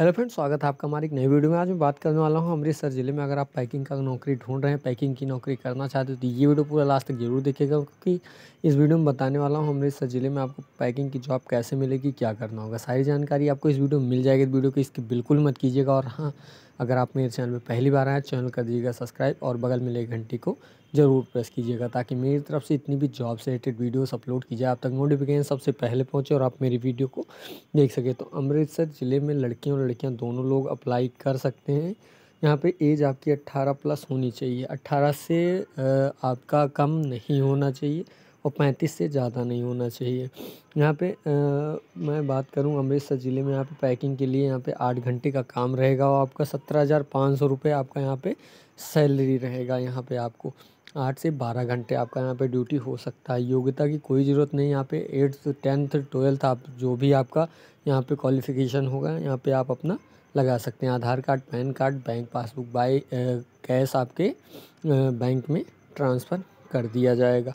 hello friend स्वागत है आपका हमारे एक नई वीडियो में आज मैं बात करने वाला हूँ अमृतसर ज़िले में अगर आप पैकिंग का नौकरी ढूंढ रहे हैं पैकिंग की नौकरी करना चाहते हो तो ये वीडियो पूरा लास्ट तक जरूर देखिएगा क्योंकि इस वीडियो में बताने वाला हूँ अमृतसर ज़िले में आपको पैकिंग की जॉब कैसे मिलेगी क्या करना होगा सारी जानकारी आपको इस वीडियो में मिल जाएगी वीडियो को इसकी बिल्कुल मत कीजिएगा और हाँ अगर आप मेरे चैनल पर पहली बार आए चैनल कर दीजिएगा सब्सक्राइब और बगल में लगे घंटी को ज़रूर प्रेस कीजिएगा ताकि मेरी तरफ से इतनी भी जॉब से रिलेटेड वीडियोस अपलोड की जाए आप तक नोटिफिकेशन सबसे पहले पहुँचे और आप मेरी वीडियो को देख सके तो अमृतसर ज़िले में लड़कियों लड़कियां दोनों लोग अप्लाई कर सकते हैं यहाँ पे एज आपकी 18 प्लस होनी चाहिए 18 से आपका कम नहीं होना चाहिए और 35 से ज़्यादा नहीं होना चाहिए यहाँ पे आ, मैं बात करूँ अमृतसर ज़िले में यहाँ पे पैकिंग के लिए यहाँ पे आठ घंटे का काम रहेगा और आपका सत्रह हज़ार पाँच सौ रुपये आपका यहाँ पे सैलरी रहेगा यहाँ पे आपको आठ से बारह घंटे आपका यहाँ पे ड्यूटी हो सकता है योग्यता की कोई ज़रूरत नहीं यहाँ पे एट्थ टेंथ ट्वेल्थ आप जो भी आपका यहाँ पे क्वालिफिकेशन होगा यहाँ पे आप अपना लगा सकते हैं Aadhaar card pan card bank passbook by cash आपके बैंक में ट्रांसफ़र कर दिया जाएगा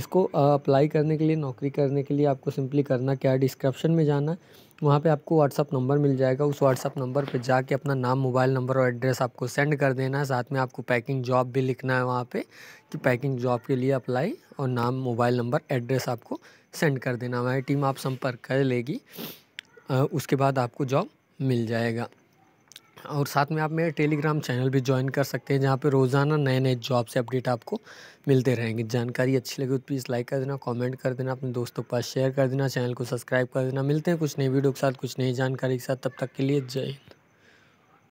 इसको अप्लाई करने के लिए नौकरी करने के लिए आपको सिंपली करना क्या है डिस्क्रिप्शन में जाना है वहाँ पे आपको व्हाट्सअप नंबर मिल जाएगा उस व्हाट्सअप नंबर पे जाके अपना नाम मोबाइल नंबर और एड्रेस आपको सेंड कर देना है साथ में आपको पैकिंग जॉब भी लिखना है वहाँ पर कि पैकिंग जॉब के लिए अप्लाई और नाम मोबाइल नंबर एड्रेस आपको सेंड कर देना हमारी टीम आप संपर्क कर लेगी उसके बाद आपको जॉब मिल जाएगा और साथ में आप मेरे टेलीग्राम चैनल भी ज्वाइन कर सकते हैं जहाँ पे रोज़ाना नए नए जॉब से अपडेट आपको मिलते रहेंगे जानकारी अच्छी लगी तो प्लीज़ लाइक कर देना कमेंट कर देना अपने दोस्तों के पास शेयर कर देना चैनल को सब्सक्राइब कर देना मिलते हैं कुछ नई वीडियो के साथ कुछ नई जानकारी के साथ तब तक के लिए जय हिंद